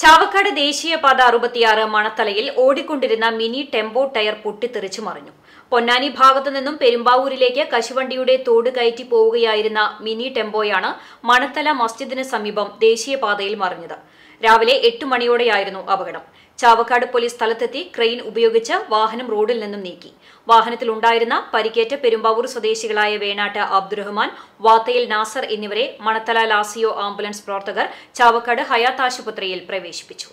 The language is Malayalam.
ചാവക്കാട് ദേശീയപാത അറുപത്തിയാറ് മണത്തലയിൽ ഓടിക്കൊണ്ടിരുന്ന മിനി ടെമ്പോ ടയർ പൊട്ടിത്തെറിച്ചു മറിഞ്ഞു പൊന്നാനി ഭാഗത്തു നിന്നും പെരുമ്പാവൂരിലേക്ക് കശുവണ്ടിയുടെ തോട് കയറ്റി പോവുകയായിരുന്ന മിനി ടെമ്പോയാണ് മണത്തല മസ്ജിദിന് സമീപം ദേശീയപാതയിൽ മറിഞ്ഞത് രാവിലെ എട്ട് മണിയോടെയായിരുന്നു അപകടം ചാവക്കാട് പോലീസ് സ്ഥലത്തെത്തി ക്രെയിൻ ഉപയോഗിച്ച് വാഹനം റോഡിൽ നിന്നും നീക്കി വാഹനത്തിലുണ്ടായിരുന്ന പരിക്കേറ്റ പെരുമ്പാവൂർ സ്വദേശികളായ വേണാട്ട് അബ്ദുറഹ്മാൻ വാത്തയിൽ നാസർ എന്നിവരെ മണത്തല ലാസിയോ ആംബുലൻസ് പ്രവർത്തകർ ചാവക്കാട് ഹയാത്ത് ആശുപത്രിയിൽ പ്രവേശിപ്പിച്ചു